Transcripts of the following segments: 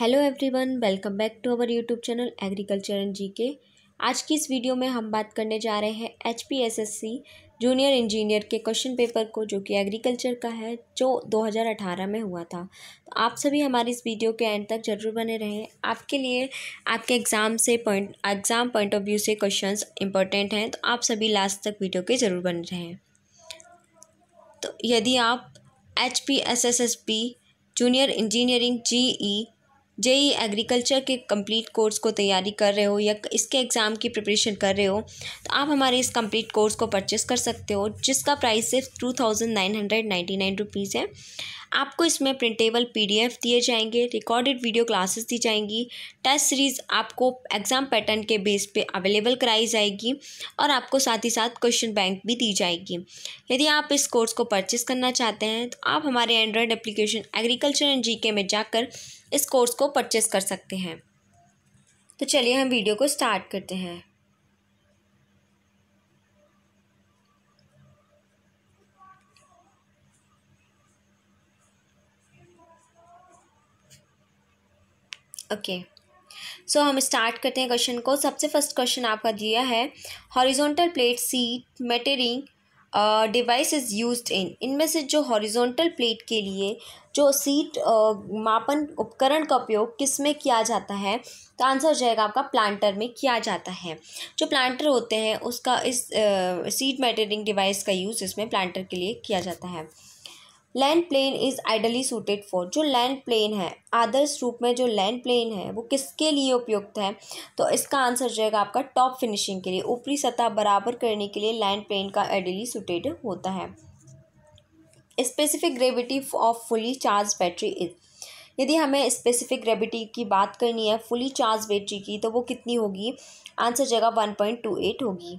Hello everyone welcome back to our YouTube channel agriculture and GK आज की इस video में हम बात करने जा रहे हैं एच जूनियर इंजीनियर के क्वेश्चन पेपर को जो कि एग्रीकल्चर का है जो 2018 में हुआ था तो आप सभी हमारी इस वीडियो के एंड तक जरूर बने रहें आपके लिए आपके एग्ज़ाम से point exam point of view से क्वेश्चन इंपॉर्टेंट हैं तो आप सभी लास्ट तक वीडियो के ज़रूर बने रहें तो यदि आप H junior engineering G JE agriculture के कंप्लीट कोर्स को तैयारी कर रहे हो या इसके एग्ज़ाम की प्रिपरेशन कर रहे हो तो आप हमारे इस कंप्लीट कोर्स को परचेस कर सकते हो जिसका प्राइस सिर्फ two thousand nine hundred ninety nine rupees है आपको इसमें प्रिंटेबल पीडीएफ दिए जाएंगे रिकॉर्डेड वीडियो क्लासेस दी जाएंगी टेस्ट सीरीज़ आपको एग्ज़ाम पैटर्न के बेस पे अवेलेबल कराई जाएगी और आपको साथ ही साथ क्वेश्चन बैंक भी दी जाएगी यदि आप इस कोर्स को परचेस करना चाहते हैं तो आप हमारे Android application agriculture and G में जाकर इस कोर्स को परचेस कर सकते हैं तो चलिए हम वीडियो को स्टार्ट करते हैं ओके okay. सो so, हम स्टार्ट करते हैं क्वेश्चन को सबसे फर्स्ट क्वेश्चन आपका दिया है horizontal plate seed metering device is use in इनमें से जो हॉरिजॉन्टल प्लेट के लिए जो सीट मापन उपकरण का उपयोग किस में किया जाता है तो आंसर हो जाएगा आपका प्लांटर में किया जाता है जो प्लांटर होते हैं उसका इस सीट मेटरिंग डिवाइस का यूज़ इसमें प्लांटर के लिए किया जाता है land plane is ideally suited for जो लैंड प्लेन है आदर्श रूप में जो लैंड प्लेन है वो किसके लिए उपयुक्त है तो इसका आंसर जाएगा आपका टॉप फिनिशिंग के लिए ऊपरी सतह बराबर करने के लिए लैंड प्लेन का आइडली सूटेड होता है specific gravity of fully charge battery is यदि हमें स्पेसिफिक ग्रेविटी की बात करनी है फुली चार्ज बैटरी की तो वो कितनी होगी आंसर जगह वन पॉइंट टू एट होगी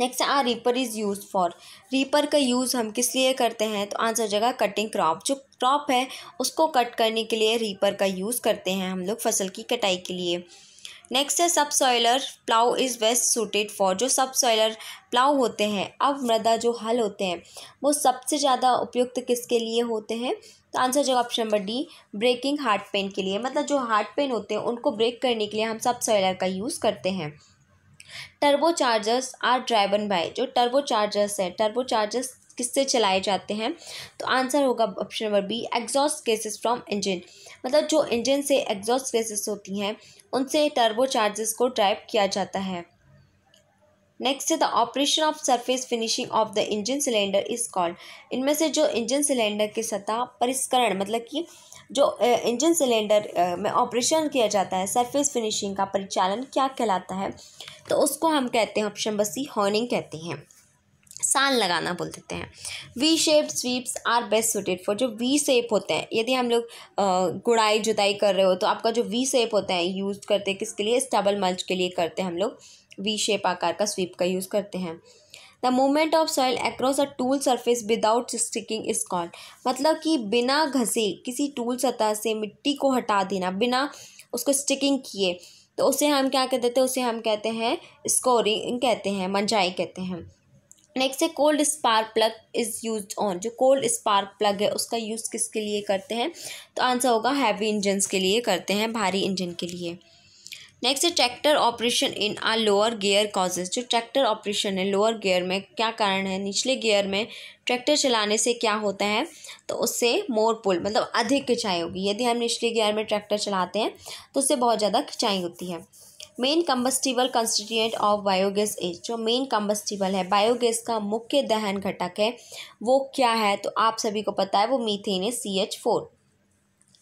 next a reaper is use for reaper का यूज़ हम किस लिए करते हैं तो आंसर जगह कटिंग क्रॉप जो क्रॉप है उसको कट करने के लिए रीपर का यूज़ करते हैं हम लोग फसल की कटाई के लिए नेक्स्ट है subsoiler plough is best suited for जो सब सॉयलर प्लाव होते हैं अब मृदा जो हल होते हैं वो सबसे ज़्यादा उपयुक्त किसके लिए होते हैं तो आंसर जो option number D breaking hard pan के लिए मतलब जो हार्ट पेन होते हैं उनको ब्रेक करने के लिए हम सब सॉयलर का यूज़ करते हैं turbo chargers are driven by जो टर्बो चार्जर्स हैं टर्बो चार्जर्स किससे चलाए जाते हैं तो आंसर होगा option number B exhaust gases from engine मतलब जो इंजन से एग्जॉस्ट गैसेस होती हैं उनसे टर्बो चार्जेस को ड्राइव किया जाता है नेक्स्ट है the operation of surface finishing of the engine cylinder is called इनमें से जो इंजन सिलेंडर की सतह परिष्करण मतलब कि जो इंजन सिलेंडर में ऑपरेशन किया जाता है सरफेस फिनिशिंग का परिचालन क्या कहलाता है तो उसको हम कहते हैं ऑप्शन सी हॉर्निंग कहते हैं सान लगाना बोल देते हैं V shape sweeps are best suited for जो वी सेप होते हैं यदि हम लोग गुड़ाई जुताई कर रहे हो तो आपका जो वी सेप होता है यूज़ करते हैं किसके लिए स्टबल मल्च के लिए करते हैं हम लोग वी शेप आकार का स्वीप का यूज़ करते हैं the movement of soil across a tool surface without sticking is called मतलब कि बिना घसे किसी टूल सतह से मिट्टी को हटा देना बिना उसको स्टिकिंग किए तो उसे हम क्या कहते हैं उसे हम कहते हैं स्कोरिंग कहते हैं मंजाई कहते हैं नेक्स्ट है cold spark plug is use on जो कोल्ड स्पार्क प्लग है उसका यूज़ किसके लिए करते हैं तो आंसर होगा हैवी इंजन्स के लिए करते हैं भारी इंजन के लिए नेक्स्ट है tractor operation in a lower gear causes जो ट्रैक्टर ऑपरेशन है लोअर गियर में क्या कारण है निचले गियर में ट्रैक्टर चलाने से क्या होता है तो उससे मोर पुल मतलब अधिक खिंचाई होगी यदि हम निचले गियर में ट्रैक्टर चलाते हैं तो उससे बहुत ज़्यादा खिंचाई होती है main combustible constituent of biogas is जो मेन कम्बस्टिबल है बायोगैस का मुख्य दहन घटक है वो क्या है तो आप सभी को पता है वो मीथेन है सी एच फोर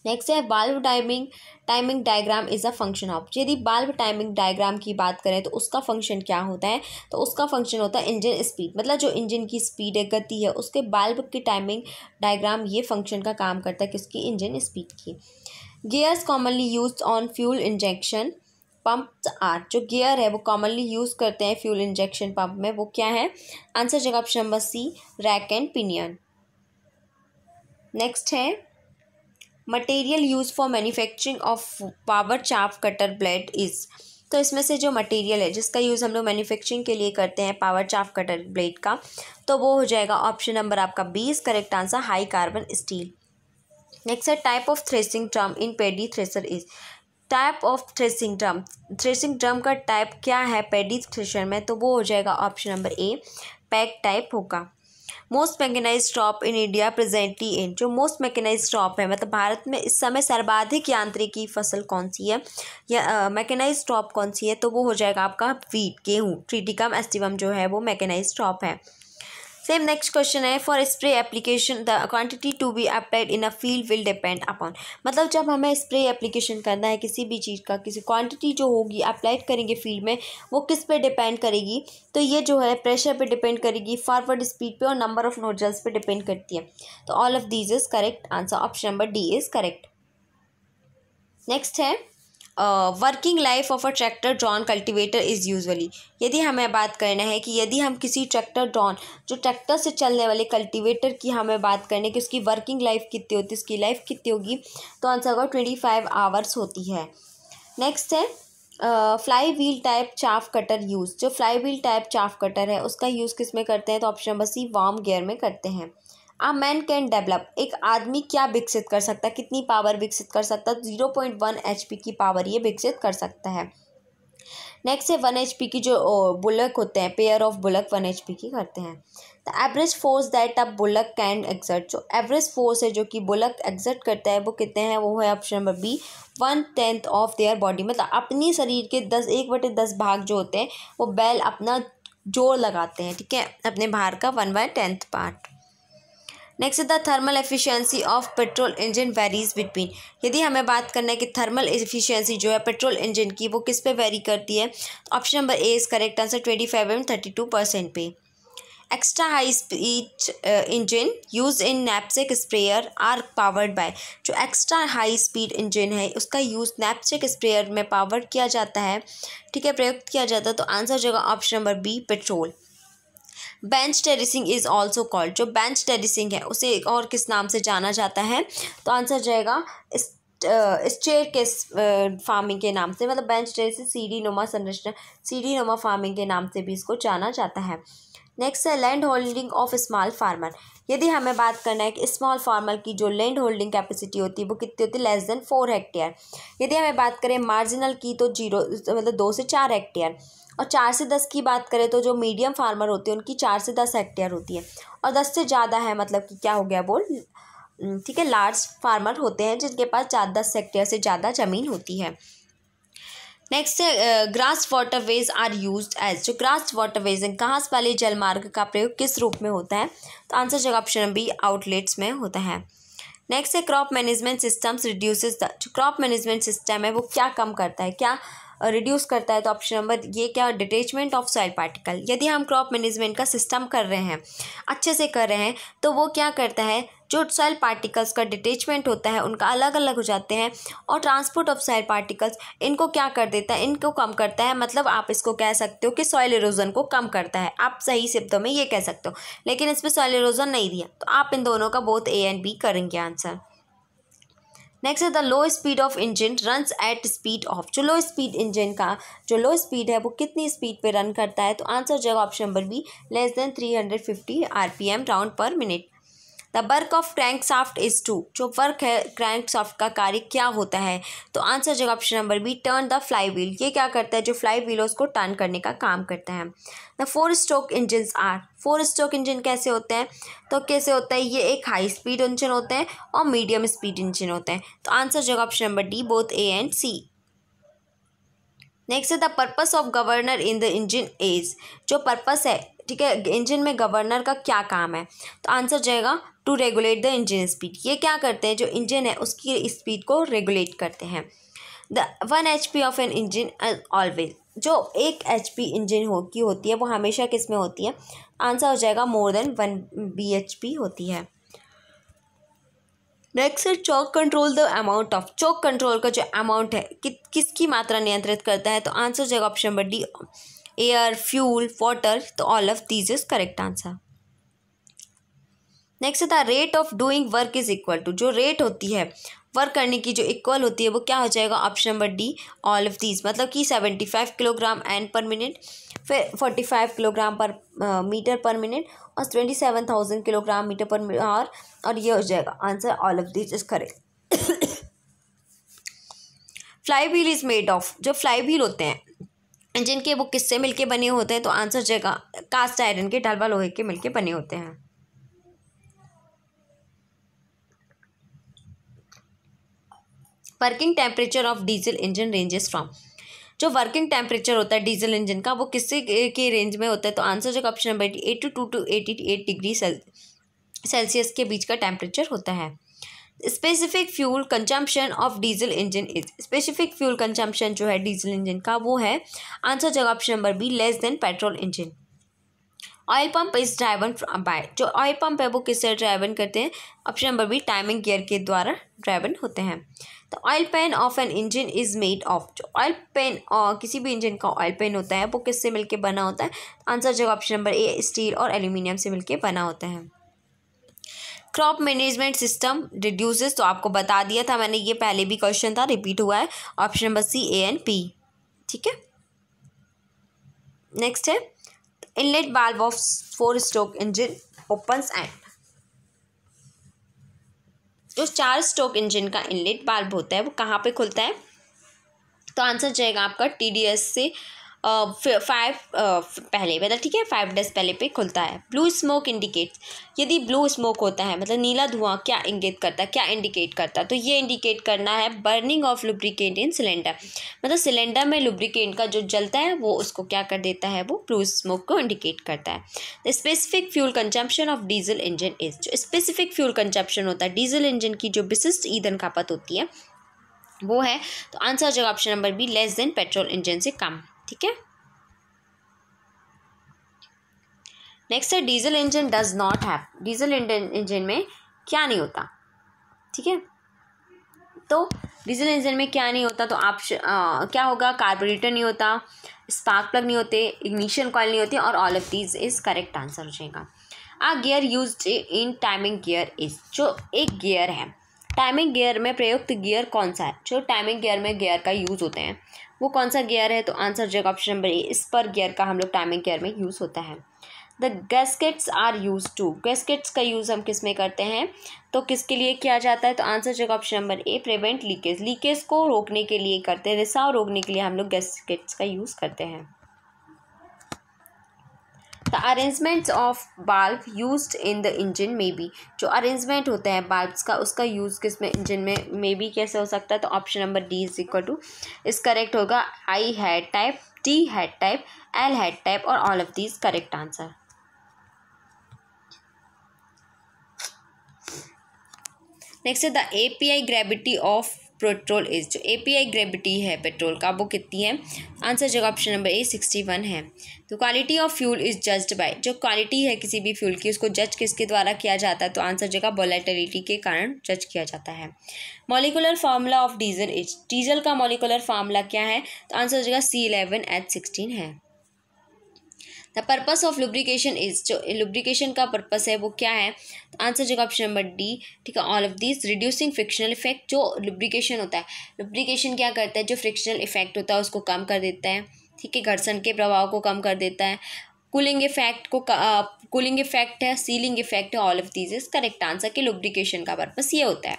नेक्स्ट है बाल्ब timing timing diagram is a function of यदि बाल्ब टाइमिंग डायग्राम की बात करें तो उसका फंक्शन क्या होता है तो उसका फंक्शन होता है इंजन स्पीड मतलब जो इंजन की स्पीड है गति है उसके बाल्ब की टाइमिंग डायग्राम ये फंक्शन का काम करता है किसकी इंजन स्पीड की gears commonly use on fuel injection pump are जो गियर है वो कॉमनली यूज़ करते हैं फ्यूल इंजेक्शन पंप में वो क्या है आंसर जगह option number C rack and pinion next है material use for manufacturing of power chaff cutter blade is तो इसमें से जो मटेरियल है जिसका यूज़ हम लोग मैन्युफैक्चरिंग के लिए करते हैं पावर चाफ कटर ब्लेड का तो वो हो जाएगा ऑप्शन नंबर आपका B is correct answer high carbon steel next है type of threshing drum in paddy thresher is type of threshing drum threshing drum का टाइप क्या है पेडी थ्रेशर में तो वो हो जाएगा option number A peg type होगा मोस्ट मैकेनाइज टॉप इन इंडिया प्रेजेंटली इन जो मोस्ट मैकेनाइज टॉप है मतलब भारत में इस समय सर्वाधिक यांत्रिकी फसल कौन सी है या मैकेनाइज टॉप कौन सी है तो वो हो जाएगा आपका वीट गेहूँ ट्रीटिकम एस्टिवम जो है वो मैकेनाइज टॉप है सेम नेक्स्ट क्वेश्चन है for spray application the quantity to be applied in a field will depend upon मतलब जब हमें स्प्रे एप्लीकेशन करना है किसी भी चीज़ का किसी क्वांटिटी जो होगी अप्लाइड करेंगे फील्ड में वो किस पे डिपेंड करेगी तो ये जो है प्रेशर पे डिपेंड करेगी फॉरवर्ड स्पीड पे और नंबर ऑफ नोजल्स पे डिपेंड करती है तो all of these is correct answer option number D is correct next है working life of a tractor drawn cultivator is usually यदि हमें बात करना है कि यदि हम किसी ट्रैक्टर ड्रॉन जो ट्रैक्टर से चलने वाले कल्टिवेटर की हमें बात करने की उसकी वर्किंग लाइफ कितनी होती है उसकी लाइफ कितनी होगी तो आंसर होगा ट्वेंटी फाइव आवर्स होती है नेक्स्ट है fly wheel type chaff cutter use जो fly wheel type chaff cutter है उसका यूज़ किस तो में करते हैं तो option number C worm gear में करते हैं आ मैन कैन डेवलप एक आदमी क्या विकसित कर सकता है कितनी पावर विकसित कर सकता है zero point one H P की पावर ये विकसित कर सकता है नेक्स्ट है वन एच पी की जो बुलक होते हैं pair of bullock one H P की करते हैं the average force that a bullock can exert जो एवरेज फोर्स है जो कि बुलक एग्जर्ट करता है वो कितने हैं वो है option number B one tenth of their body मतलब अपनी शरीर के दस एक बटे दस भाग जो होते हैं वो बैल अपना जोर लगाते हैं ठीक है अपने भार का one by tenth part next the thermal efficiency of petrol engine varies between यदि हमें बात करना है कि थर्मल एफिशिएंसी जो है पेट्रोल इंजन की वो किस पे वेरी करती है option number A is correct answer twenty five and thirty two percent पे extra high speed engine use in knapsack sprayer are powered by जो एक्स्ट्रा हाई स्पीड इंजन है उसका यूज़ नैपसेक स्प्रेयर में power किया जाता है ठीक है प्रयुक्त किया जाता है तो आंसर जगह option number B petrol bench terracing is also called जो बेंच टेरिसिंग है उसे और किस नाम से जाना जाता है तो आंसर जाएगा स्टेयर के फार्मिंग के नाम से मतलब बेंच टेरिस डी नुमा संरचना डी नुमा फार्मिंग के नाम से भी इसको जाना जाता है नेक्स्ट है land holding of small farmer यदि हमें बात करना है कि स्मॉल फार्मर की जो लैंड होल्डिंग कैपेसिटी होती है वो कितनी होती है लेस देन फोर हेक्टेयर यदि हमें बात करें मार्जिनल की तो जीरो मतलब दो से चार हेक्टेयर और चार से दस की बात करें तो जो मीडियम फार्मर होते हैं उनकी चार से दस हेक्टेयर होती है और दस से ज़्यादा है मतलब कि क्या हो गया बोल ठीक है लार्ज फार्मर होते हैं जिनके पास चार दस हेक्टेयर से ज़्यादा ज़मीन होती है next grass water ways are use as जो ग्रास वाटर वेज है घास वाले जलमार्ग का प्रयोग किस रूप में होता है तो आंसर जगह ऑप्शन बी आउटलेट्स में होता है नेक्स्ट है crop management systems reduces the जो क्रॉप मैनेजमेंट सिस्टम है वो क्या कम करता है क्या रिड्यूस करता है तो ऑप्शन नंबर ये क्या डिटेचमेंट ऑफ सॉइल पार्टिकल यदि हम क्रॉप मैनेजमेंट का सिस्टम कर रहे हैं अच्छे से कर रहे हैं तो वो क्या करता है जो सॉइल पार्टिकल्स का डिटेचमेंट होता है उनका अलग अलग हो जाते हैं और ट्रांसपोर्ट ऑफ सॉइल पार्टिकल्स इनको क्या कर देता है इनको कम करता है मतलब आप इसको कह सकते हो कि सॉइल इरोजन को कम करता है आप सही शब्दों में ये कह सकते हो लेकिन इस पर सॉइल इरोजन नहीं दिया तो आप इन दोनों का बोथ ए एंड बी करेंगे आंसर नेक्स्ट है the low speed of engine run at speed of जो लो स्पीड इंजन का जो लो स्पीड है वो कितनी स्पीड पे रन करता है तो आंसर जगह option number B less than three hundred fifty R P M round per minute the work of crank shaft is to जो वर्क है क्रैंक साफ्ट का कार्य क्या होता है तो आंसर जगह option number B turn the fly wheel ये क्या करता है जो फ्लाई व्हील है उसको टर्न करने का काम करता है the four stroke engine are four stroke engine कैसे होते हैं तो कैसे होता है ये एक हाई स्पीड इंजन होते हैं और मीडियम स्पीड इंजन होते हैं तो आंसर जगह option number D both A and C next है the purpose of governor in the engine is जो पर्पस है ठीक है इंजन में गवर्नर का क्या काम है तो आंसर जाएगा to regulate the engine speed ये क्या करते हैं जो इंजन है उसकी स्पीड को रेगुलेट करते हैं the one H P of an engine always जो एक एच पी इंजन हो की होती है वो हमेशा किस में होती है आंसर हो जाएगा more than one B H P होती है नेक्स्ट है choke control the amount of choke control का जो अमाउंट है कि, किसकी मात्रा नियंत्रित करता है तो आंसर हो जाएगा option number D air fuel water तो all of these is correct answer next the rate of doing work is equal to जो रेट होती है वर्क करने की जो इक्वल होती है वो क्या हो जाएगा option number D all of these मतलब कि seventy five kilogram and per minute फिर forty five kilogram per metre per minute और twenty seven thousand kilogram metre per hour और ये हो जाएगा answer all of these is correct fly wheel is made of जो fly wheel होते हैं जिनके वो किससे मिलके बने होते हैं तो आंसर जाएगा कास्ट आयरन के ढलवा लोहे के मिलके बने होते हैं working temperature of diesel engine ranges from जो वर्किंग टेम्परेचर होता है डीजल इंजन का वो किससे के रेंज में होता है तो आंसर जो option number eight two two two eighty eight degree Celsius के बीच का टेम्परेचर होता है specific fuel consumption of diesel engine is specific fuel consumption जो है डीजल इंजन का वो है आंसर जगह option number B less than petrol engine oil pump is driven by जो ऑयल पंप है वो किससे ड्राइवन करते हैं option number B timing gear के द्वारा ड्राइवन होते हैं तो oil pan of an engine is made of जो ऑयल पेन किसी भी इंजन का ऑयल पेन होता है वो किससे मिलके बना होता है आंसर जगह ऑप्शन नंबर ए स्टील और एल्यूमिनियम से मिलके बना होता है क्रॉप मैनेजमेंट सिस्टम रिड्यूसेस तो आपको बता दिया था मैंने ये पहले भी क्वेश्चन था रिपीट हुआ है option number C A and P ठीक है नेक्स्ट है इनलेट बाल्ब of four stroke engine open and जो चार स्ट्रोक इंजन का इनलेट बाल्ब होता है वो कहाँ पे खुलता है तो आंसर जाएगा आपका टी डी एस से फाइव पहले मतलब ठीक है फाइव डेज पहले पे खुलता है ब्लू स्मोक इंडिकेट यदि ब्लू स्मोक होता है मतलब नीला धुआं क्या इंगित करता है क्या इंडिकेट करता है तो ये इंडिकेट करना है burning of lubricate in cylinder मतलब सिलेंडर में लुब्रिकेट का जो जलता है वो उसको क्या कर देता है वो ब्लू स्मोक को इंडिकेट करता है specific fuel consumption of diesel engine is जो स्पेसिफिक फ्यूल कंजम्पशन होता है डीजल इंजन की जो विशिष्ट ईंधन खपत होती है वो है तो आंसर हो जाएगा option number B less than petrol engine से कम ठीक है नेक्स्ट है diesel engine does not have diesel engine में क्या नहीं होता ठीक है तो डीजल इंजन में क्या नहीं होता तो आप आ, क्या होगा कार्बोरेटर नहीं होता स्पार्क प्लग नहीं होते इग्निशन कॉल नहीं होती और all of these is correct answer हो जाएगा a gear use in timing gear is जो एक गियर है टाइमिंग गियर में प्रयुक्त गियर कौन सा है जो टाइमिंग गियर में गियर का यूज़ होते हैं वो कौन सा गियर है तो आंसर जगह ऑप्शन नंबर ए इस पर गियर का हम लोग टाइमिंग गियर में यूज़ होता है the gaskets are use to gaskets का यूज़ हम किस में करते हैं तो किसके लिए किया जाता है तो आंसर जगह option number A prevent leakage leakage को रोकने के लिए करते हैं रिसाव रोकने के लिए हम लोग गैस्केट्स का यूज़ करते हैं द अरेंजमेंट्स ऑफ बाल्ब use in the engine may be जो अरेंजमेंट होता है बाल्ब का उसका यूज़ किस में इंजन में मे बी कैसे हो सकता है तो option number D is equal to इस करेक्ट होगा I head type T head type L head type और all of these correct answer next है the A P I gravity of petrol is जो एपीआई ग्रेविटी है petrol का वो कितनी है आंसर जो option number A sixty one है तो quality of fuel is judged by जो क्वालिटी है किसी भी फ्यूल की उसको जज किसके द्वारा किया जाता है तो आंसर जगह वोलेटिलिटी के कारण जज किया जाता है molecular formula of diesel is diesel का मॉलिकुलर फार्मूला क्या है तो आंसर जगह सी इलेवन एच सिक्सटीन है the purpose of lubrication is जो लुब्रिकेशन का पर्पज़ है वो क्या है तो आंसर जगह ऑप्शन नंबर डी ठीक है all of this reducing frictional effect जो लुब्रिकेशन होता है लुब्रिकेशन क्या करता है जो फ्रिक्शनल इफेक्ट होता है उसको कम कर देता है ठीक है घर्षण के प्रभाव को कम कर देता है कूलिंग इफेक्ट को कूलिंग इफेक्ट है सीलिंग इफेक्ट है all of these is correct answer कि लुब्रिकेशन का पर्पस ये होता है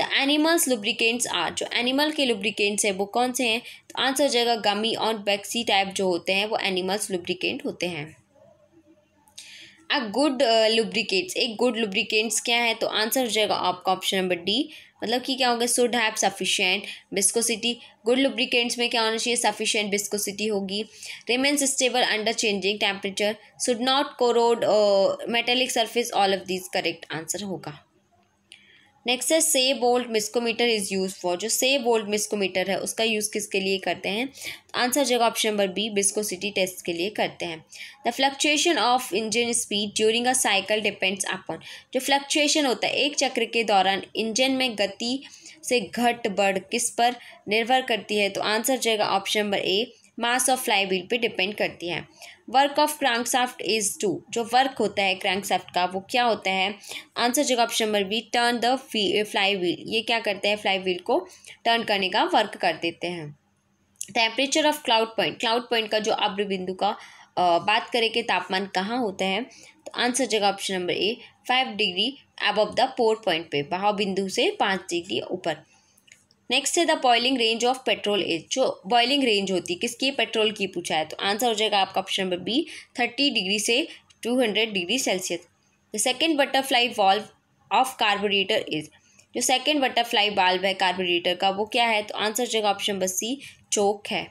द एनिमल्स लुब्रिकेंट्स आर जो एनिमल के लुब्रिकेंट्स हैं वो कौन से हैं तो आंसर हो जाएगा गमी और बैक्सी टाइप जो होते हैं वो एनिमल्स लुब्रिकेंट होते हैं अ गुड लुब्रिकेट्स एक गुड लुब्रिकेंट्स क्या है तो आंसर हो जाएगा आपका ऑप्शन नंबर डी मतलब कि क्या होगा should have sufficient viscosity good lubricants में क्या होना चाहिए सफिशेंट बिस्कोसिटी होगी remains stable under changing temperature should not corrode metallic surface all of this correct answer होगा नेक्स्ट है Saybolt viscometer is use for जो से बोल्ट मिस्कोमीटर है उसका यूज़ किसके लिए करते हैं आंसर जगह option number B viscosity test के लिए करते हैं the fluctuation of engine speed during a cycle depends upon जो फ्लक्चुएशन होता है एक चक्र के दौरान इंजन में गति से घट बढ़ किस पर निर्भर करती है तो आंसर जगह option number A mass of wheel पर डिपेंड करती है work of shaft is to जो वर्क होता है साफ्ट का वो क्या होता है आंसर जगह option number B turn the fly wheel ये क्या करते हैं फ्लाई व्हील को टर्न करने का वर्क कर देते हैं temperature of cloud point cloud point का जो अब्र बिंदु का आ, बात करें कि तापमान कहाँ होता है तो आंसर जगह option number A five degree above the pour point पे बहाव बिंदु से पाँच डिग्री ऊपर नेक्स्ट है the boiling range of petrol is जो बॉइलिंग रेंज होती है किसकी पेट्रोल की पूछा है तो आंसर हो जाएगा आपका option number B thirty degree से two hundred degree Celsius the second butterfly valve of carburettor is जो सेकेंड बटरफ्लाई बाल्ब है कार्बोरेटर का वो क्या है तो आंसर हो जाएगा ऑप्शन नंबर सी चौक है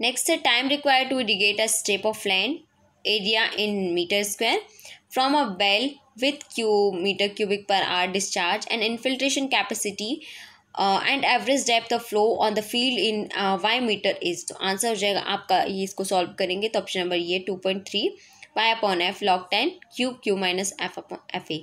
नेक्स्ट है time require to irrigate a step of land area in metre square from a well with cu meter cubic per hour discharge and infiltration capacity uh, and average depth of flow on the field in Y metre is तो answer हो जाएगा आपका ये इसको solve करेंगे तो option number ये two point three Y upon F log ten cube Q minus F upon F A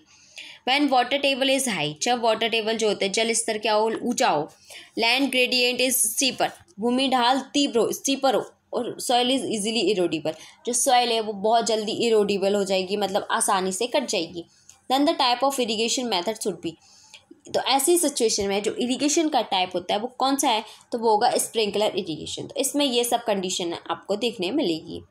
when water table is high जब वाटर टेबल जो होता है जल स्तर क्या हो ऊंचा हो लैंड ग्रेडियंट इज स्टीपर भूमि ढाल तीव्र हो स्टीपर हो और सॉइल इज़ इजीली इरोडिबल जो सॉइल है वो बहुत जल्दी इरोडिबल हो जाएगी मतलब आसानी से कट जाएगी then the type of irrigation method should भी तो ऐसी सिचुएशन में जो इरीगेशन का टाइप होता है वो कौन सा है तो वो होगा स्प्रिंकलर इरीगेशन तो इसमें ये सब कंडीशन आपको देखने मिलेगी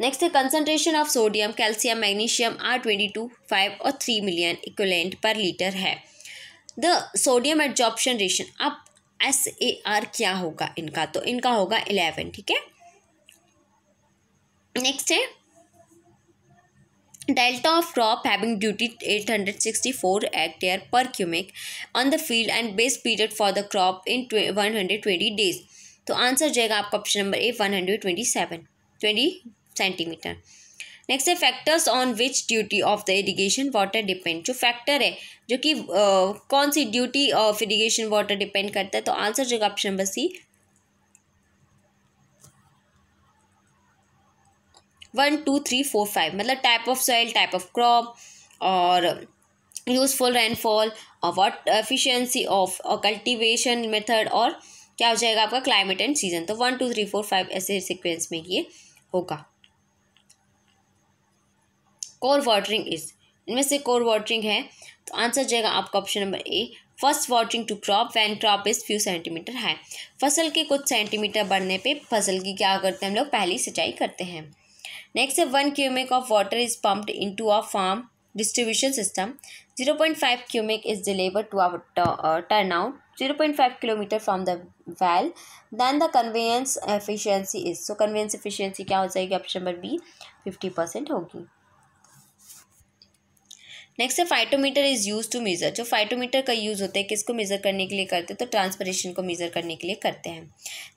नेक्स्ट है concentration of sodium calcium magnesium are twenty two five और three million equivalent per litre है द सोडियम एडजॉप्शन रेशन आप एस ए आर क्या होगा इनका तो इनका होगा इलेवन ठीक है नेक्स्ट है delta of crop having duty at hundred sixty four hectare per cumec on the field and base period for the crop in one hundred twenty days तो आंसर जाएगा आपका option number A one hundred twenty seven twenty centimetre next है factors on which duty of the irrigation water depend जो factor है जो कि uh, कौन सी duty of irrigation water depend करता है तो आंसर जो option number C one two three four five मतलब type of soil type of crop और यूजफुल रेनफॉल और what efficiency of cultivation method और क्या हो जाएगा आपका क्लाइमेट एंड सीजन तो one two three four five ऐसे सिक्वेंस में ये होगा कोर वाटरिंग इज इनमें से कोर वाटरिंग है तो आंसर जाएगा आपका option number A first watering to crop when crop is few centimetre है फसल के कुछ सेंटीमीटर बढ़ने पे फसल की क्या करते हैं हम लोग पहली सिंचाई करते हैं नेक्स्ट है one cumec of water is pumped to a farm distribution system zero point five cumec is deliver to our turn out zero point five kilometre from the well then the conveyance efficiency is so conveyance efficiency क्या हो जाएगी option number B fifty percent होगी next है phytometer is use to measure जो phytometer का use होता है किसको मेज़र करने के लिए करते हैं तो ट्रांसपरेशन को मेज़र करने के लिए करते हैं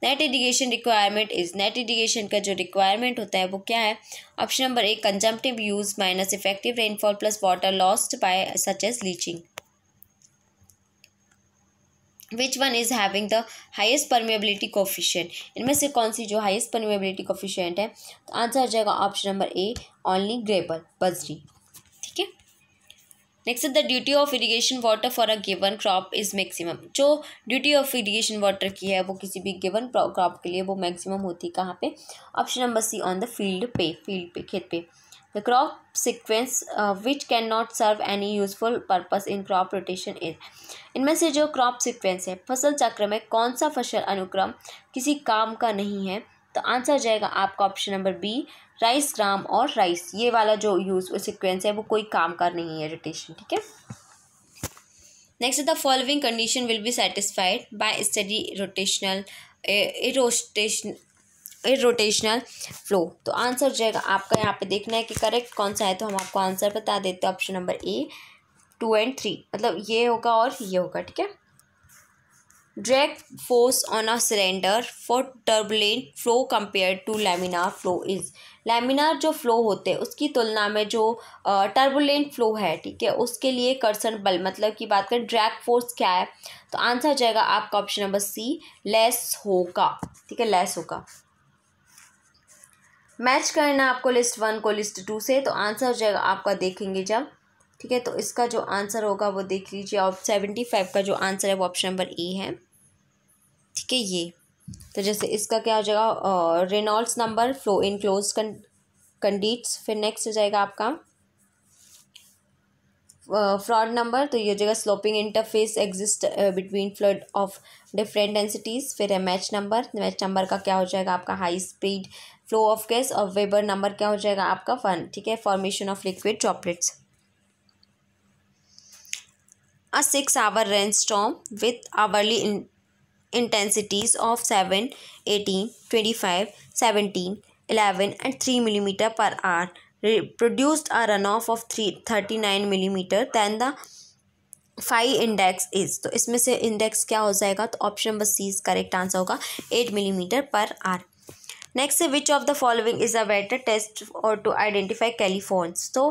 net irrigation requirement is net irrigation का जो रिक्वायरमेंट होता है वो क्या है ऑप्शन नंबर एक consumptive use minus effective rainfall plus water lost by such as leaching which one is having the highest permeability coefficient इनमें से कौन सी जो हाइस्ट परमेबिलिटी कोफिशियंट है तो आंसर हो जाएगा option number A only gravel बजरी next the duty of irrigation water for a given crop is maximum जो ड्यूटी ऑफ इरीगेशन वाटर की है वो किसी भी गिवन क्रॉप के लिए वो मैक्सिमम होती है कहाँ पे option number C on the field पे फील्ड पे खेत पे the crop sequence which can not serve any useful purpose in crop rotation is इनमें से जो क्रॉप सिक्वेंस है फसल चक्र में कौन सा फसल अनुक्रम किसी काम का नहीं है तो आंसर जाएगा आपका option number B rice gram और राइस ये वाला जो यूज सिक्वेंस है वो कोई काम का नहीं है रोटेशन ठीक है next the following condition will be satisfied by steady rotational irrotational rotational flow तो आंसर हो जाएगा आपका यहाँ पे देखना है कि करेक्ट कौन सा है तो हम आपको आंसर बता देते हैं option number A two and three मतलब ये होगा और ये होगा ठीक है Drag force on a cylinder for turbulent flow compared to laminar flow is laminar जो फ्लो होते हैं उसकी तुलना में जो टर्बुलेंट फ्लो है ठीक है उसके लिए कर्सन बल मतलब की बात करें ड्रैग फोर्स क्या है तो आंसर आ जाएगा आपका ऑप्शन नंबर सी लेस होगा ठीक है लेस होगा मैच करना आपको लिस्ट वन को लिस्ट टू से तो आंसर हो जाएगा आपका देखेंगे जब ठीक है तो इसका जो आंसर होगा वो देख लीजिए और सेवेंटी फाइव का जो आंसर है वो ऑप्शन नंबर ए है ठीक है ये तो जैसे इसका क्या हो जाएगा Reynolds number flow in closed conduits फिर नेक्स्ट हो जाएगा आपका फ्रॉड uh, नंबर तो ये हो जाएगा sloping interface exist between fluid of different densities फिर है मैच नंबर मैच नंबर का क्या हो जाएगा आपका high speed flow of gas और वेबर नंबर क्या हो जाएगा आपका फन ठीक है formation of liquid droplets A 6-hour rainstorm with hourly in intensities of 7, 18, 25, 17, 11 and 3 mm per hour produced a runoff of 3, 39 mm then the phi index is तो इसमें से इंडेक्स क्या हो जाएगा तो option number C correct answer होगा eight millimetre per hour next है which of the following is a better test और टू आइडेंटिफाई कैलिफॉर्म्स तो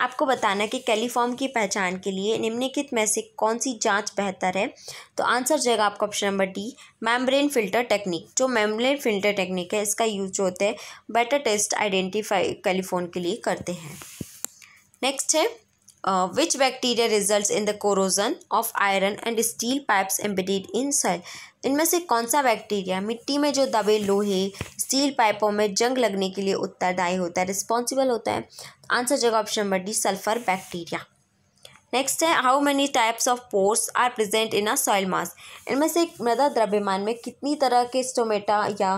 आपको बताना कि कैलीफॉर्म की पहचान के लिए निम्नलिखित में से कौन सी जांच बेहतर है तो आंसर जाएगा आपका option number D membrane filter technique जो मैमब्रेन फिल्टर टेक्निक है इसका यूज होते हैं बेटर टेस्ट आइडेंटिफाई कैलीफोन के लिए करते हैं नेक्स्ट है which bacteria result in the corrosion of iron and steel pipes embedded inside इनमें से कौन सा बैक्टीरिया मिट्टी में जो दबे लोहे स्टील पाइपों में जंग लगने के लिए उत्तरदायी होता है रिस्पॉन्सिबल होता है आंसर जगह option number D sulphur bacteria next है how many types of pores are present in a soil mass इनमें से मृदा द्रव्यमान में कितनी तरह के स्टोमेटा या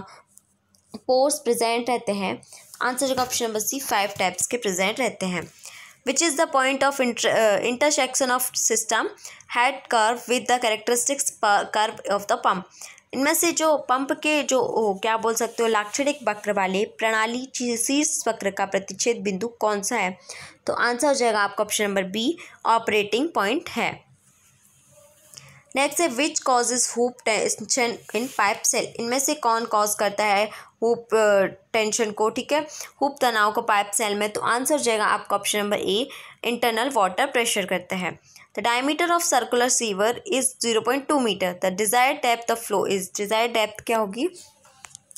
पोर्स प्रेजेंट रहते हैं आंसर जगह option number C five types के प्रेजेंट रहते हैं which is the point of inter uh, intersection of system head curve with the characteristics curve of the pump इनमें से जो पंप के जो ओ, क्या बोल सकते हो लाक्षणिक वक्र वाले प्रणाली शीर्ष वक्र का प्रतिच्छेद बिंदु कौन सा है तो आंसर हो जाएगा आपका option number B operating point है नेक्स्ट है which causes hoop tension in pipe shell इनमें से कौन कॉज करता है हुप टेंशन uh, को ठीक है हुप तनाव को पाइप सेल में तो आंसर जाएगा आपका option number A internal water pressure करते हैं the diameter of circular sewer is zero point two metre the desire depth of flow is desire depth क्या होगी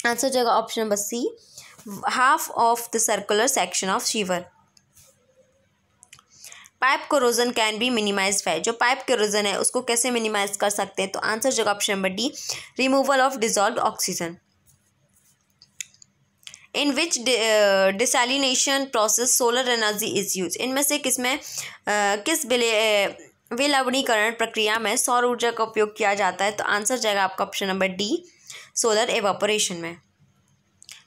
आंसर जाएगा option number C half of the circular section of sewer pipe corrosion can be minimise है जो pipe corrosion है उसको कैसे minimise कर सकते हैं तो आंसर जगह option number D removal of dissolve oxygen in which desalination process solar energy is use इनमें से किसमें किस uh, uh, विलवणीकरण प्रक्रिया में सौर ऊर्जा का उपयोग किया जाता है तो आंसर जाएगा आपका option number D solar evaporation में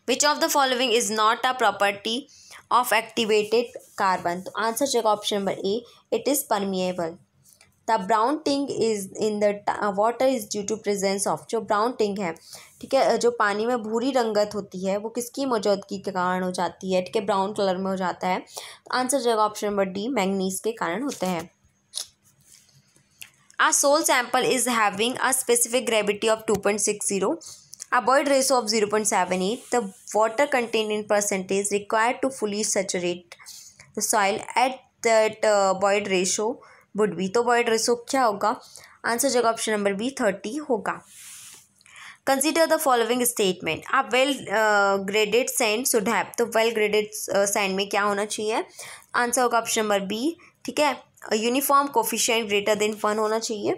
which of the following is not a property of activated carbon तो आंसर जाएगा option number A it is permeable the brown tinge is in the water is due to presence of जो brown tinge है ठीक है जो पानी में भूरी रंगत होती है वो किसकी मौजूदगी के कारण हो जाती है ठीक है ब्राउन कलर में हो जाता है आंसर जगह ऑप्शन नंबर डी मैंगनीज के कारण होते हैं a soil sample is having a specific gravity of two point six zero ratio of zero point seven at the water content in percentage require to fully saturate the soil at that void ratio would be तो void ratio क्या होगा answer जगह option number B thirty होगा consider the following statement आप well graded sand should have तो well graded sand में क्या होना चाहिए आंसर होगा ऑप्शन नंबर बी ठीक है uniform coefficient greater than one होना चाहिए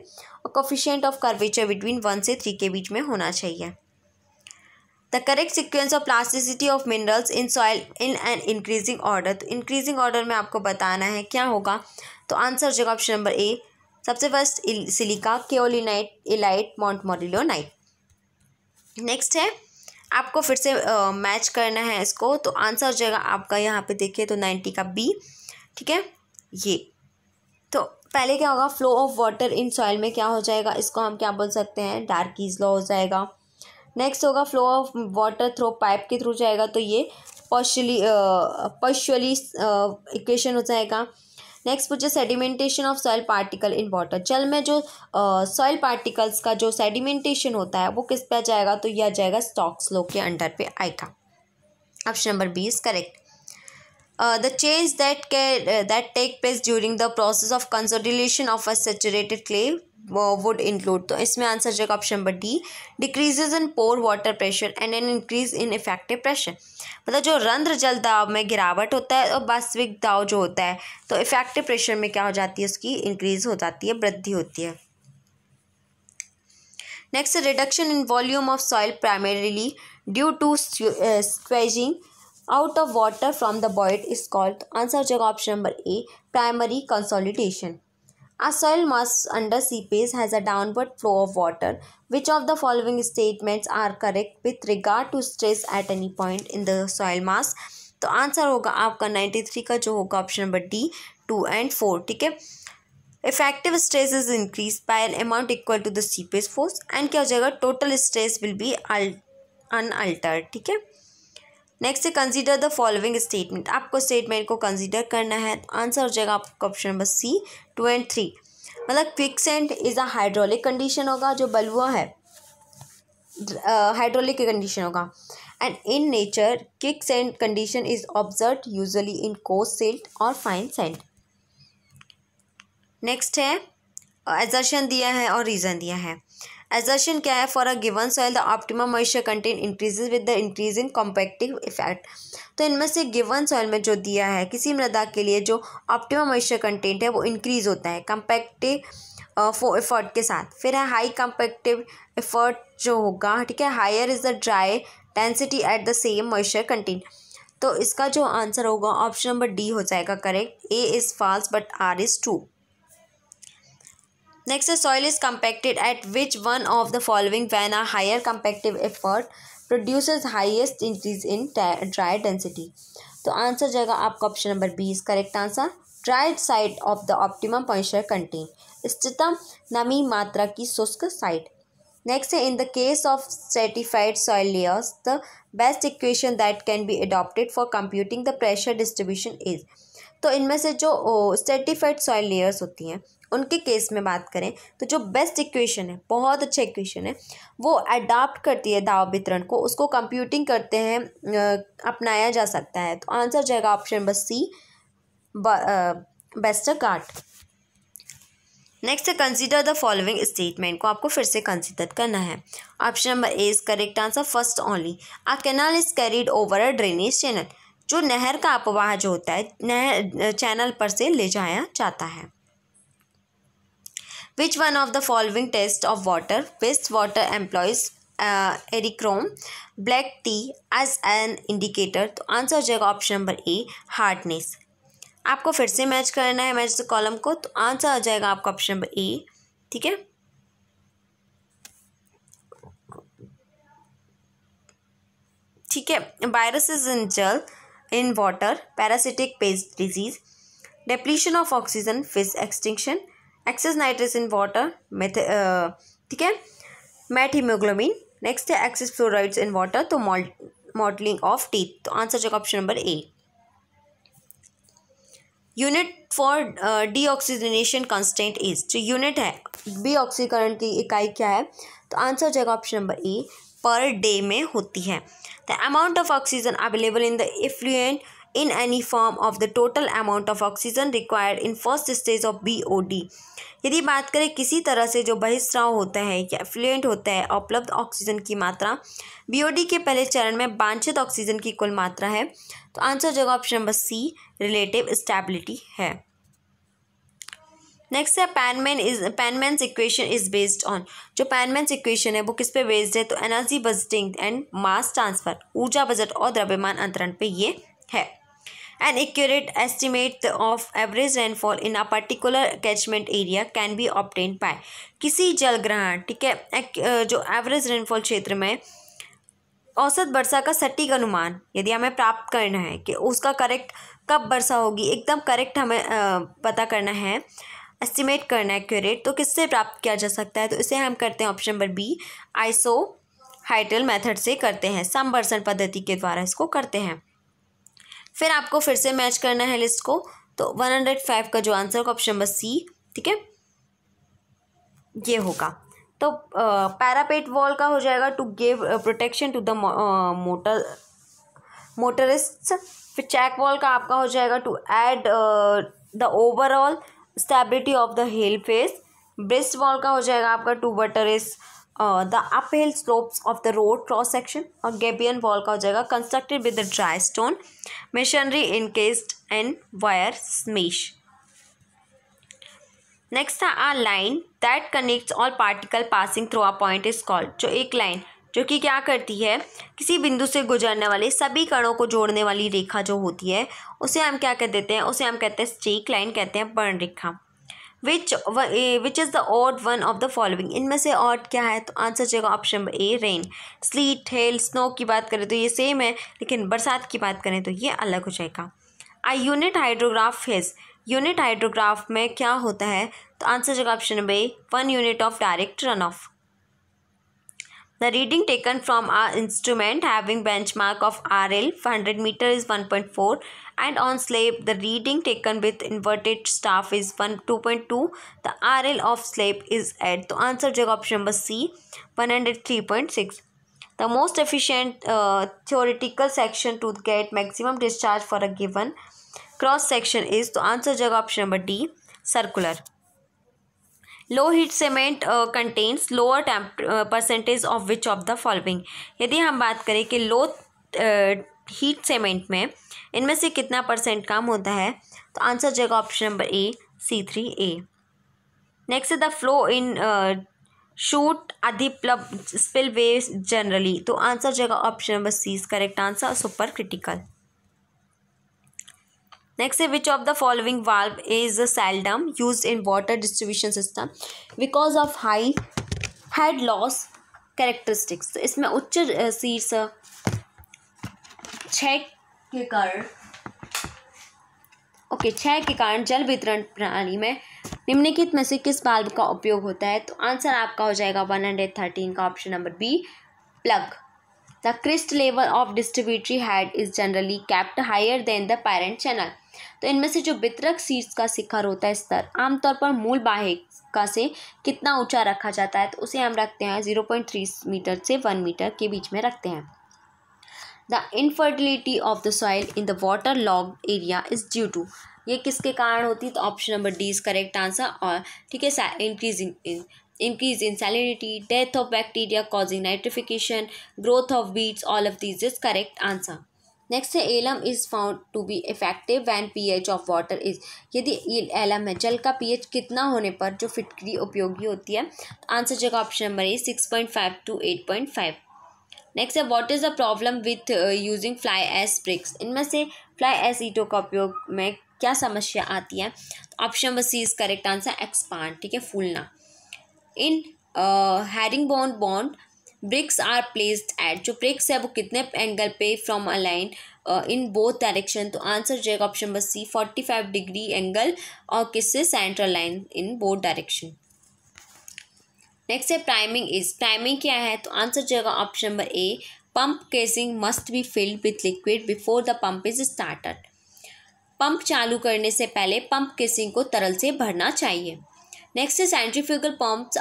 और coefficient of curvature between one से थ्री के बीच में होना चाहिए the correct sequence of plasticity of minerals in soil in an increasing order तो इंक्रीजिंग ऑर्डर में आपको बताना है क्या होगा तो आंसर हो जाएगा ऑप्शन नंबर ए सबसे first silica kaolinite illite montmorillonite next है आपको फिर से मैच करना है इसको तो आंसर हो जाएगा आपका यहाँ पे देखिए तो नाइन्टी का बी ठीक है ये तो पहले क्या होगा flow of water in soil में क्या हो जाएगा इसको हम क्या बोल सकते हैं इज लॉ हो जाएगा नेक्स्ट होगा flow of water through pipe के थ्रू जाएगा तो ये पॉशली पॉशली इक्वेशन हो जाएगा नेक्स्ट पूछे sedimentation of soil particle in water जल में जो सॉयल uh, पार्टिकल्स का जो सेडिमेंटेशन होता है वो किस पे आ जाएगा तो यह आ जाएगा स्टॉक स्लो के अंडर पे आएगा option number B is correct the change that that take place during the process of consolidation of a saturated clay would include तो इसमें आंसर जाएगा option number D decreases in pore water pressure and an increase in effective pressure मतलब जो रंध्र जल दाव में गिरावट होता है और वास्तविक दाव जो होता है तो इफेक्टिव प्रेशर में क्या हो जाती है उसकी इंक्रीज हो जाती है वृद्धि होती है next reduction in volume of soil primarily due to squeezing out of water from the void is answer answer jagah option number A primary consolidation Our soil mass under seepage has a downward flow of water. Which of the following statements are correct with regard to stress at any point in the soil mass? तो answer होगा आपका ninety three का जो होगा option number D two and four ठीक है effective stress is increase by an amount equal to the seepage force and क्या हो जाएगा total stress will be unalter ठीक है नेक्स्ट है कंसीडर द फॉलोइंग स्टेटमेंट आपको स्टेटमेंट को कंसीडर करना है तो आंसर हो जाएगा आपका option number C two and three मतलब quick sand is a hydraulic condition होगा जो बलुआ है हाइड्रोलिक कंडीशन होगा and in nature quick sand condition is observe usually in coarse silt और फाइन सेंट नेक्स्ट है एजर्शन दिया है और रीज़न दिया है एजर्शन क्या है for a given soil the optimum moisture content increases with the increase in compactive effect तो इनमें से गिवन सॉइल में जो दिया है किसी मृदा के लिए जो ऑप्टिम मॉइस्चर कंटेंट है वो इंक्रीज़ होता है कम्पैक्टिव फो एफर्ट के साथ फिर है हाई कम्पैक्टिव एफर्ट जो होगा ठीक है higher is the dry density at the same moisture content तो इसका जो आंसर होगा ऑप्शन नंबर डी हो जाएगा correct A is false but R is true next soil is is at which one of the following when are higher higher effort produce highest highest in dry density तो answer जाएगा आपका option number B is correct answer dry side of the optimum moisture content स्थितम नमी मात्रा की शुष्क side next है in the case of stratified soil layers the best equation that can be adopted for computing the pressure distribution is तो इनमें से जो सर्टिफाइड सॉइल लेयर्स होती हैं उनके केस में बात करें तो जो बेस्ट इक्वेशन है बहुत अच्छा इक्वेशन है वो अडाप्ट करती है दाव वितरण को उसको कंप्यूटिंग करते हैं अपनाया जा सकता है तो आंसर जाएगा option number C Westergaard next consider the following statement को आपको फिर से कंसीडर करना है option number A is correct answer first only a canal is carried over a drainage channel जो नहर का अपवाह जो होता है नहर चैनल पर से ले जाया जाता है Which one of the following test of water waste water employs uh, erichrome black tea as an indicator तो आंसर हो जाएगा ऑप्शन नंबर ए हार्डनेस आपको फिर से मैच करना है मैच द कॉलम को तो आंसर आ जाएगा आपका ऑप्शन नंबर ए ठीक है ठीक है इज इन जल in water parasitic pest disease depletion of oxygen fish extinction excess nitrous in water meth ठीक है मैट हीमोग्लोबिन नेक्स्ट है एक्सेस फ्लोराइड्स इन वाटर तो मॉडलिंग ऑफ टीथ तो आंसर जाएगा option number A unit for deoxygenation constant is जो unit है B ऑक्सीकरण की इकाई क्या है तो आंसर जाएगा ऑप्शन नंबर ए पर डे में होती है the amount of oxygen available in the effluent in any form of the total amount of oxygen required in first stage of BOD यदि बात करें किसी तरह से जो बहिस्राव होता है या एफ्लुएंट होता है उपलब्ध ऑक्सीजन की मात्रा बीओडी के पहले चरण में बांछित ऑक्सीजन की कुल मात्रा है तो आंसर जगह option number C relative stability है नेक्स्ट है Penman is Penman equation is based on जो पैनमैन इक्वेशन है वो किस पे बेस्ड है तो energy budgeting and mass transfer ऊर्जा बजट और द्रव्यमान अंतरण पे ये है An accurate estimate of average rainfall in a particular catchment area can be obtained by किसी जल ग्रहण ठीक है जो एवरेज रेनफॉल क्षेत्र में औसत वर्षा का सटीक अनुमान यदि हमें प्राप्त करना है कि उसका करेक्ट कब वर्षा होगी एकदम करेक्ट हमें पता करना है एस्टिमेट करना है एक्यूरेट तो किससे प्राप्त किया जा सकता है तो इसे हम करते हैं option number B isohyetal method से करते हैं समवर्सन पद्धति के द्वारा इसको करते हैं फिर आपको फिर से मैच करना है लिस्ट को तो वन हंड्रेड फाइव का जो आंसर होगा ऑप्शन नंबर सी ठीक है ये होगा तो पैरापेट वॉल का हो जाएगा to give protection to the motor motorist फिर चैक वॉल का आपका हो जाएगा to add the overall stability of the hill face breast wall का हो जाएगा आपका to buttress the up hill slopes of the road cross section और गेबियन वॉल का हो जाएगा constructed with dry stone masonry encased and wire mesh next था a line that connects all particle passing through a point is called जो एक line जो कि क्या करती है किसी बिंदु से गुजरने वाले सभी कणों को जोड़ने वाली रेखा जो होती है उसे हम क्या कह देते हैं उसे हम कहते हैं स्ट्रीक लाइन कहते हैं वर्ण रेखा which which is the odd one of the following इनमें से ऑर्ड क्या है तो आंसर जाएगा option number A rain sleet hail snow की बात करें तो ये सेम है लेकिन बरसात की बात करें तो ये अलग हो जाएगा I unit hydrograph his unit hydrograph में क्या होता है तो आंसर जाएगा option number A one unit of direct runoff The reading taken from our instrument having benchmark of RL 100 meter is 1.4 and on slope the reading taken with inverted staff is 1 2.2 the RL of slope is 8 the answer jog option number C 103.6 the most efficient uh, theoretical section to get maximum discharge for a given cross section is the answer jog option number D circular low heat cement contains lower percentage of which of the following यदि हम बात करें कि लो heat cement में इनमें से कितना percent काम होता है तो आंसर जाएगा option number A C three A next the flow in chute अधिप्लब स्पिल वे जनरली तो आंसर जाएगा option number C is correct answer super critical next है which of the following valve is seldom use in water distribution system because of high head loss characteristics तो इसमें उच्च शीर्ष छ के कारण ओके क्षय के कारण जल वितरण प्रणाली में निम्नलिखित में से किस बाल्ब का उपयोग होता है तो आंसर आपका हो जाएगा वन हंड्रेड थर्टीन का option number B plug the crest level of distributary head is generally kept higher than the parent channel तो इनमें से जो वितरक शीर्ष का शिखर होता है स्तर आमतौर पर मूल बाहिका से कितना ऊंचा रखा जाता है तो उसे हम रखते हैं ज़ीरो पॉइंट थ्री मीटर से वन मीटर के बीच में रखते हैं the infertility of the soil in the water log area is due to ये किसके कारण होती है तो option number D is correct answer और ठीक है increase in increase in salinity, death of bacteria causing nitrification growth of weeds all of these is correct answer next है alum is found to be effective when pH of water is यदि alum है जल का pH कितना होने पर जो फिटकरी उपयोगी होती है आंसर तो जगह option number A six point five to eight point five next है what is the problem with using fly ash bricks इनमें से फ्लाई एस ईटों का उपयोग में क्या समस्या आती है option number C is correct answer expand ठीक है फूलना in herringbone bond bricks are placed at जो ब्रिक्स है वो कितने एंगल पे from a line in both direction तो आंसर जाएगा option number C forty five degree angle और किससे central line in both direction next है प्राइमिंग इज प्राइमिंग क्या है तो आंसर जाएगा option number A pump casing must be filled with liquid before the pump is started pump चालू करने से पहले पंप केसिंग को तरल से भरना चाहिए नेक्स्ट है centrifugal pumps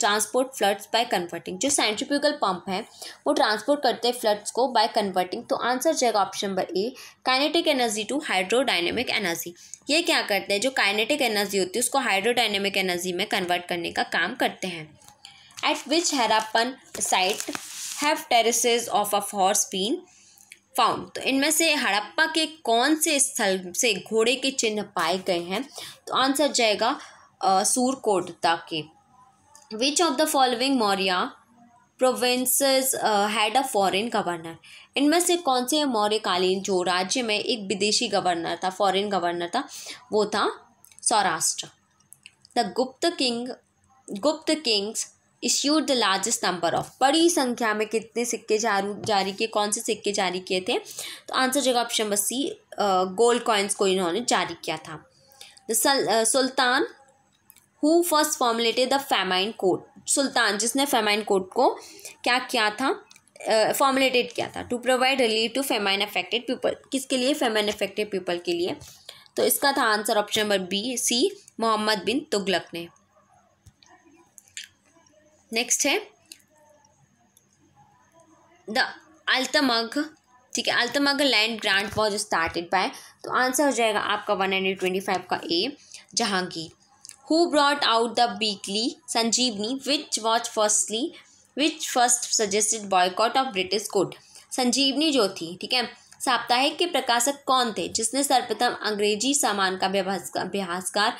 transport fluids by converting जो सेंट्रीफ्यूगल पम्प है वो ट्रांसपोर्ट करते हैं फ्लड्स को बाय कन्वर्टिंग तो आंसर जाएगा option number A kinetic energy to hydrodynamic energy ये क्या करते हैं जो काइनेटिक एनर्जी होती है उसको हाइड्रोडाइनेमिक एनर्जी में कन्वर्ट करने का काम करते हैं at which Harappan site have terraces of a horse been found तो इनमें से हड़प्पा के कौन से स्थल से घोड़े के चिन्ह पाए गए हैं तो आंसर जाएगा Surkot Surkota which of the following Maurya province provinces had a foreign governor इनमें से कौन से मौर्य कालीन जो राज्य में एक विदेशी गवर्नर था फॉरेन गवर्नर था वो था Saurashtra the Gupta king Gupta kings issued the largest number of बड़ी संख्या में कितने सिक्के जारू जारी किए कौन से सिक्के जारी किए थे तो आंसर जगह ऑप्शन बस सी गोल्ड कॉइन्स को इन्होंने जारी किया था the sultan who first formulated the famine code सुल्तान जिसने फेमाइन कोड को क्या किया था फॉर्मुलेटेड uh, किया था to provide relief to famine affected people किसके लिए फेमाइन अफेक्टेड पीपल के लिए तो इसका था answer option number B C Mohammad bin Tughlaq ने नेक्स्ट है द अल्तमग ठीक है Altamgha land grant was started by तो आंसर हो जाएगा आपका वन हंड्रेड ट्वेंटी फाइव का ए Jahangir who brought out the weekly Sanjeevani, which was firstly which first suggested boycott of British good. संजीवनी जो थी ठीक है साप्ताहिक के प्रकाशक कौन थे जिसने सर्वप्रथम अंग्रेजी सामान का अभ्यासकार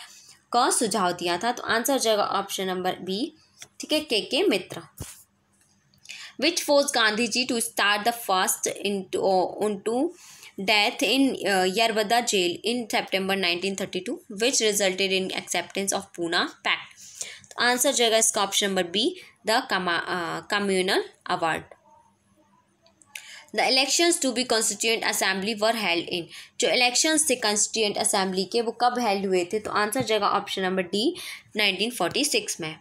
का सुझाव दिया था तो आंसर हो जाएगा ऑप्शन नंबर बी ठीक है के के मित्र which forced Gandhi ji to start the first into in in jail in September nineteen thirty two which resulted in acceptance of Poona pact तो आंसर जाएगा इसका option number B the communal award the elections to be constituent assembly were held in जो इलेक्शंस थे constituent assembly के वो कब held हुए थे तो आंसर जाएगा option number D nineteen forty six में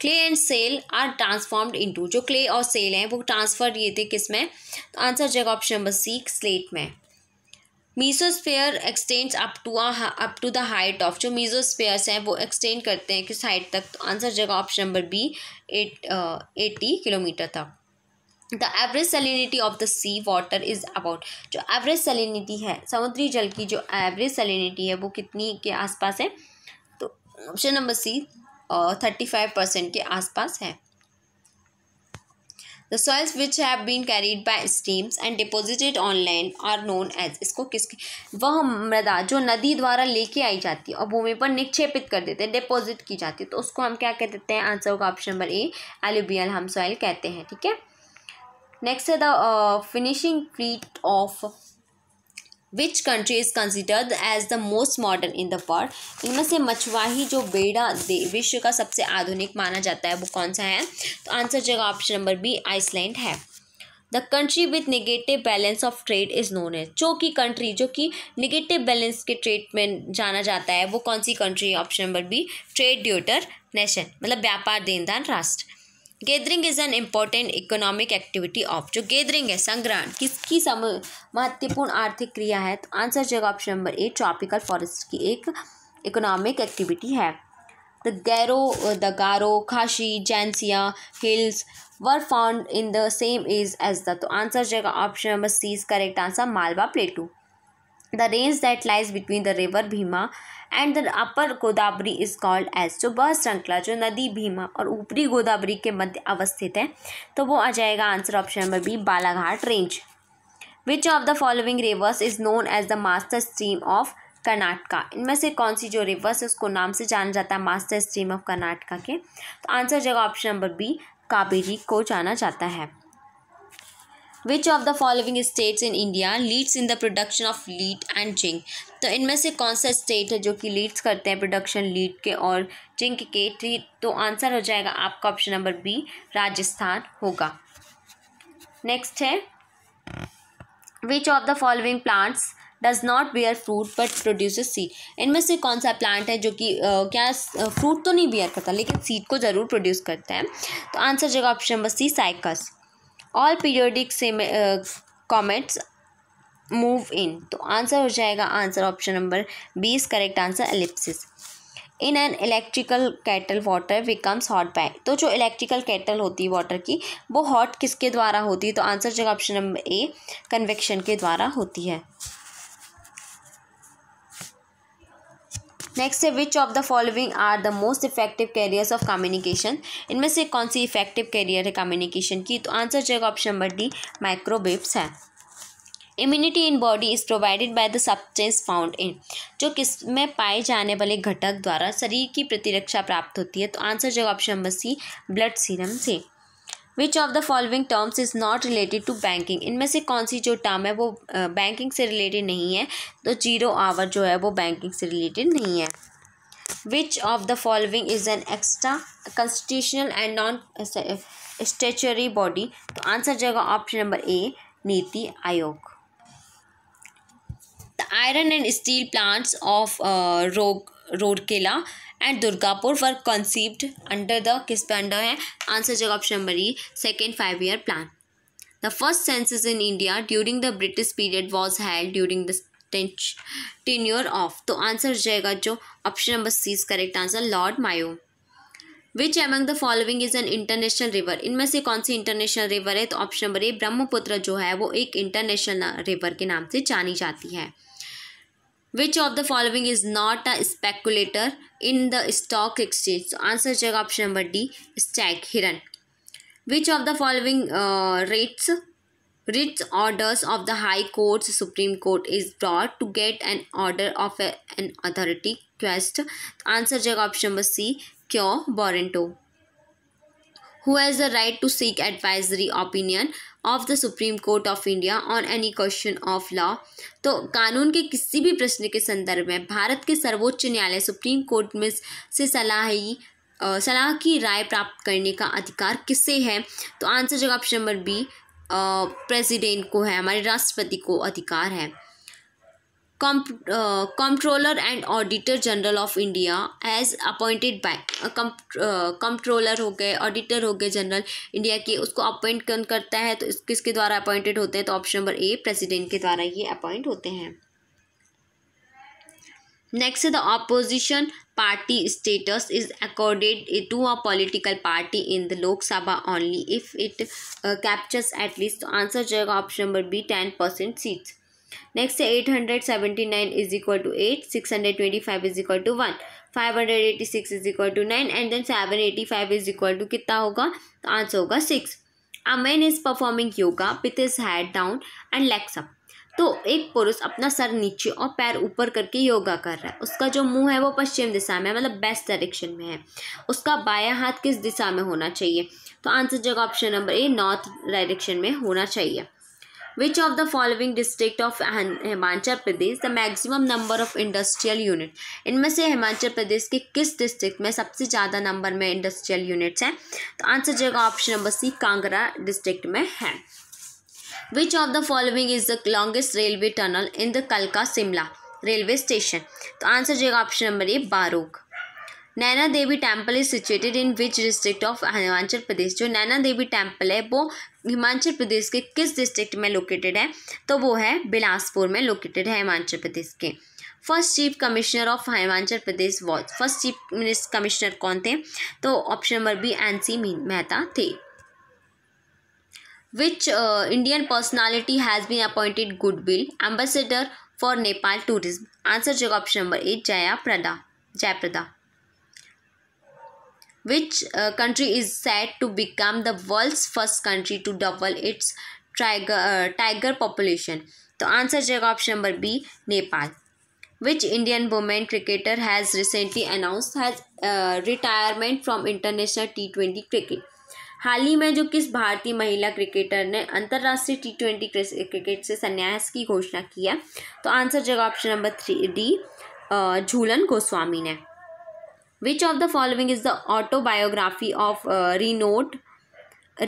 clay and cell are transformed into जो क्ले और सेल हैं वो ट्रांसफर ये थे किस में तो आंसर जाएगा ऑप्शन नंबर सी स्लेट में mesosphere extends up to up to the height of जो मीजोस्फेयर्स हैं वो एक्सटेंड करते हैं किस हाइट तक तो आंसर जगह option number B eight eighty kilometre तक the average salinity of the sea water is about जो एवरेज सेलिनिटी है समुद्री जल की जो एवरेज सेलिनिटी है वो कितनी के आसपास है तो option number C thirty five percent के आसपास है the soils which have been carried by streams and deposited on land are known as इसको किसके वह मृदा जो नदी द्वारा लेके आई जाती है और भूमि पर निक्षेपित कर देते हैं डिपोजिट की जाती है तो उसको हम क्या कह देते हैं आंसर होगा ऑप्शन नंबर ए एल्यूबियल हम सॉइल कहते हैं ठीक है नेक्स्ट है the fishing fleet of which country is considered as the most modern in the world इनमें से मछवाही जो बेड़ा विश्व का सबसे आधुनिक माना जाता है वो कौन सा है तो आंसर जगह ऑप्शन नंबर बी आइसलैंड है the country with negative balance of trade is known है जो कि कंट्री जो कि निगेटिव बैलेंस के ट्रेड में जाना जाता है वो कौन सी country option number B trade debtor nation मतलब व्यापार देनदार राष्ट्र gathering is an important economic activity of जो गैदरिंग है संग्रहण किसकी सम महत्वपूर्ण आर्थिक क्रिया है तो आंसर जगह option number A tropical forest की एक इकोनॉमिक एक्टिविटी है the Garo the Garo Khasi Jaintia hills were found in the same is as the तो आंसर जगह option number C is correct answer Malwa plateau the range that lies between the river Bhima and the upper Godavari is called as जो बह श्रृंखला जो नदी भीमा और ऊपरी गोदावरी के मध्य अवस्थित है तो वो आ जाएगा answer option number B Balaghat range which of the following rivers is known as the master stream of Karnataka इनमें से कौन सी जो रिवर्स है उसको नाम से जाना जाता है मास्टर स्ट्रीम ऑफ कर्नाटका के तो आंसर जगह ऑप्शन नंबर बी काबेरी को जाना जाता है which of the following states in India leads in the production of lead and zinc तो इनमें से कौन सा स्टेट है जो कि लीड्स करते हैं प्रोडक्शन लीड के और जिंक के थ्री तो आंसर हो जाएगा आपका ऑप्शन नंबर बी राजस्थान होगा नेक्स्ट है which of the following plants does not bear fruit but produce seed इनमें से कौन सा प्लांट है जो कि क्या फ्रूट तो नहीं बियर करता लेकिन सीड को ज़रूर प्रोड्यूस करता है तो आंसर जगह option number C cycas all periodic comets move in तो आंसर हो जाएगा answer option number is correct answer ellipses in an electrical kettle water becomes hot by तो जो इलेक्ट्रिकल कैटल होती है वाटर की वो हॉट किसके द्वारा होती है तो आंसर जगह ऑप्शन नंबर ए कन्वेक्शन के द्वारा होती है नेक्स्ट है which of the following are the most effective carriers of communication इनमें से कौन सी इफेक्टिव कैरियर है कम्युनिकेशन की तो आंसर जाएगा ऑप्शन नंबर डी माइक्रोवेव्स है immunity in body is provided by the substance found in जो किस में पाए जाने वाले घटक द्वारा शरीर की प्रतिरक्षा प्राप्त होती है तो आंसर जगह option number C blood serum से which of the following terms is not related to banking इनमें से कौन सी जो टर्म है वो बैंकिंग से रिलेटेड नहीं है तो जीरो आवर जो है वो बैंकिंग से रिलेटेड नहीं है which of the following is an extra constitutional and non statutory body तो आंसर जाएगा option number A NITI Aayog the iron and steel plants of रोग Rourkela and Durgapur for conceived under the किस पे अंडर है आंसर जगह option number E second five year plan the first census in India during the British period was held during the ten of तो answer हो जाएगा जो option number C is correct answer Lord Mayo which among the following is an international river इनमें से कौन सी international river है तो option number ए ब्रह्मपुत्र जो है वो एक इंटरनेशनल रिवर के नाम से जानी जाती है Which of the following is not a speculator in the stock exchange? So answer check option number D. Stack Hiran. Which of the following uh, rates, writs orders of the High Court, Supreme Court is brought to get an order of a, an authority quest? Answer check option number C. Kyo Borento. who has the right to seek advisory opinion of the Supreme Court of India on any question of law तो कानून के किसी भी प्रश्न के संदर्भ में भारत के सर्वोच्च न्यायालय सुप्रीम कोर्ट में से सलाह ही सलाह की राय प्राप्त करने का अधिकार किसे है तो आंसर जगह ऑप्शन नंबर बी प्रेसिडेंट को है हमारे राष्ट्रपति को अधिकार है controller and auditor general of India as appointed by controller हो गए ऑडिटर हो गए जनरल इंडिया के उसको अपॉइंट कौन करता है तो किसके द्वारा अपॉइंटेड होते हैं तो ऑप्शन नंबर ए प्रेसिडेंट के द्वारा ये अपॉइंट होते हैं next the opposition party status is accorded to a political party in the Lok Sabha only if it captures at least तो आंसर जाएगा option number B ten percent seats next है eight hundred seventy nine is equal to eight six hundred twenty five is equal to one five hundred eighty six is equal to nine and then seven eighty five is equal to कितना होगा तो answer होगा six a man is performing yoga with is head down and legs up तो एक पुरुष अपना sir नीचे और पैर ऊपर करके योगा कर रहा है उसका जो मुंह है वो पश्चिम दिशा में है मतलब बेस्ट डायरेक्शन में है उसका बाया हाथ किस दिशा में होना चाहिए तो आंसर जगह option number A north direction में होना चाहिए which of the following district of Himachal Pradesh the maximum number of industrial unit इनमें से हिमाचल प्रदेश के किस डिस्ट्रिक्ट में सबसे ज़्यादा नंबर में इंडस्ट्रियल यूनिट्स हैं तो आंसर जाएगा option number C Kangra district में है which of the following is the longest railway tunnel in the कलका शिमला रेलवे स्टेशन तो आंसर जाएगा option number A Barog Naina Devi temple is situated in which district of Himachal Pradesh जो Naina Devi temple है वो हिमाचल प्रदेश के किस डिस्ट्रिक्ट में लोकेटेड है तो वो है बिलासपुर में लोकेटेड है हिमाचल प्रदेश के first chief commissioner of Himachal Pradesh was first chief minister commissioner कौन थे तो option number B N Mehta थे which Indian personality has been appointed goodwill ambassador for Nepal tourism answer जो option number A Jaya Prada Jaya Prada which uh, country is said to become the world's first country to double its tiger tiger population तो answer जाएगा option number B Nepal which indian women cricketer has recently announced has uh, retirement from international T cricket हाल ही में जो किस भारतीय महिला cricketer ने अंतर्राष्ट्रीय टी ट्वेंटी क्रिकेट से संन्यास की घोषणा की है तो आंसर जगह option number three D Jhulan Goswami ने which of the following is the autobiography of रिनोट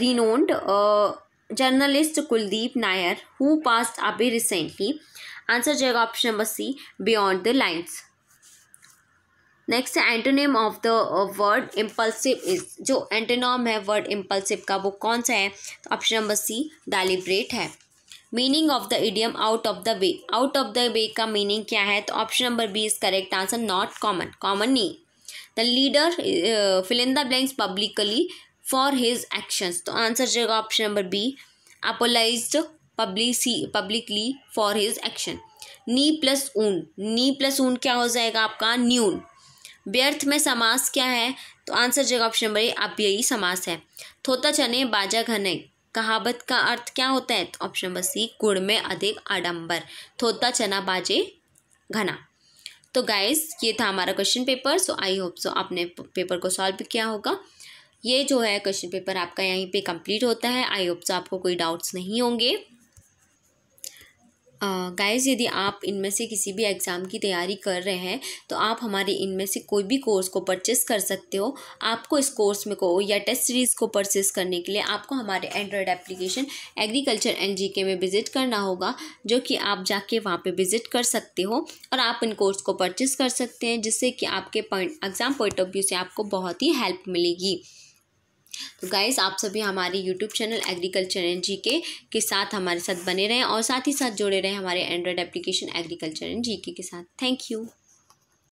renowned journalist Kuldip Nayar who passed अभी रिसेंटली आंसर जाएगा option number C beyond the lines next antonym of the word impulsive is जो antonym है word impulsive का वो कौन सा है ऑप्शन नंबर सी डेलीब्रेट है meaning of the idiom out of the way out of the way का meaning क्या है तो option number B is correct answer not common common नहीं the leader fill in the blanks publicly for his actions तो answer जाएगा option number B apologise publicly for his action नी प्लस ऊन नी प्लस ऊन क्या हो जाएगा आपका न्यून व्यर्थ में समास क्या है तो आंसर जाएगा ऑप्शन नंबर ए यही समास है थोता चने बाजा घने कहावत का अर्थ क्या होता है तो ऑप्शन नंबर सी गुड़ में अधिक आडंबर थोता चना बाजे घना तो गाइस ये था हमारा question paper so I hope so आपने पेपर को सॉल्व किया होगा ये जो है क्वेश्चन पेपर आपका यहीं पे कंप्लीट होता है आई होप सो आपको कोई डाउट्स नहीं होंगे गाइस यदि आप इनमें से किसी भी एग्ज़ाम की तैयारी कर रहे हैं तो आप हमारे इनमें से कोई भी कोर्स को परचेस कर सकते हो आपको इस कोर्स में को या टेस्ट सीरीज़ को परचेस करने के लिए आपको हमारे Android application agriculture and GK में विज़िट करना होगा जो कि आप जाके वहाँ पर विज़िट कर सकते हो और आप इन कोर्स को परचेस कर सकते हैं जिससे कि आपके point exam point of view से आपको बहुत ही हेल्प मिलेगी तो गाइस आप सभी हमारे YouTube channel agriculture and G K, के साथ हमारे साथ बने रहें और साथ ही साथ जुड़े रहें हमारे Android application agriculture and G K, के साथ थैंक यू